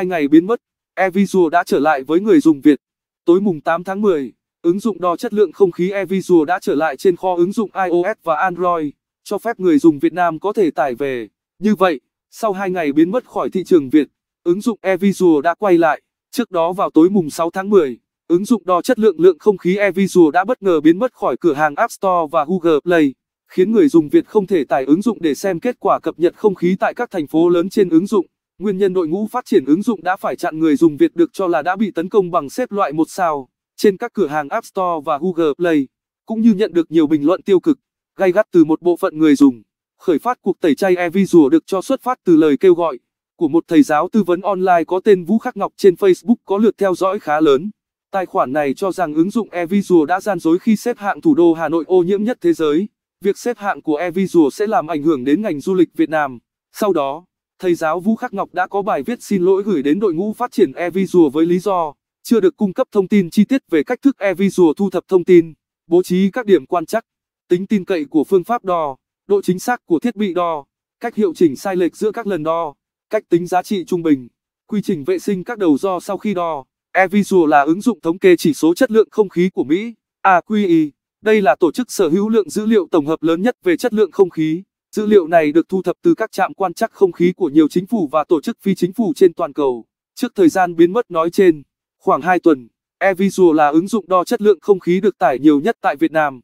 hai ngày biến mất, eVisual đã trở lại với người dùng Việt. Tối mùng 8 tháng 10, ứng dụng đo chất lượng không khí eVisual đã trở lại trên kho ứng dụng iOS và Android, cho phép người dùng Việt Nam có thể tải về. Như vậy, sau hai ngày biến mất khỏi thị trường Việt, ứng dụng eVisual đã quay lại. Trước đó vào tối mùng 6 tháng 10, ứng dụng đo chất lượng lượng không khí eVisual đã bất ngờ biến mất khỏi cửa hàng App Store và Google Play, khiến người dùng Việt không thể tải ứng dụng để xem kết quả cập nhật không khí tại các thành phố lớn trên ứng dụng. Nguyên nhân đội ngũ phát triển ứng dụng đã phải chặn người dùng Việt được cho là đã bị tấn công bằng xếp loại một sao trên các cửa hàng App Store và Google Play, cũng như nhận được nhiều bình luận tiêu cực, gay gắt từ một bộ phận người dùng. Khởi phát cuộc tẩy chay e-visual được cho xuất phát từ lời kêu gọi của một thầy giáo tư vấn online có tên Vũ Khắc Ngọc trên Facebook có lượt theo dõi khá lớn. Tài khoản này cho rằng ứng dụng eVisual đã gian dối khi xếp hạng thủ đô Hà Nội ô nhiễm nhất thế giới. Việc xếp hạng của eVisual sẽ làm ảnh hưởng đến ngành du lịch Việt Nam. Sau đó, thầy giáo Vũ Khắc Ngọc đã có bài viết xin lỗi gửi đến đội ngũ phát triển eVisual với lý do chưa được cung cấp thông tin chi tiết về cách thức eVisual thu thập thông tin, bố trí các điểm quan trắc, tính tin cậy của phương pháp đo, độ chính xác của thiết bị đo, cách hiệu chỉnh sai lệch giữa các lần đo, cách tính giá trị trung bình, quy trình vệ sinh các đầu do sau khi đo. eVisual là ứng dụng thống kê chỉ số chất lượng không khí của Mỹ, AQI. E. Đây là tổ chức sở hữu lượng dữ liệu tổng hợp lớn nhất về chất lượng không khí. Dữ liệu này được thu thập từ các trạm quan trắc không khí của nhiều chính phủ và tổ chức phi chính phủ trên toàn cầu. Trước thời gian biến mất nói trên, khoảng 2 tuần, eVisual là ứng dụng đo chất lượng không khí được tải nhiều nhất tại Việt Nam.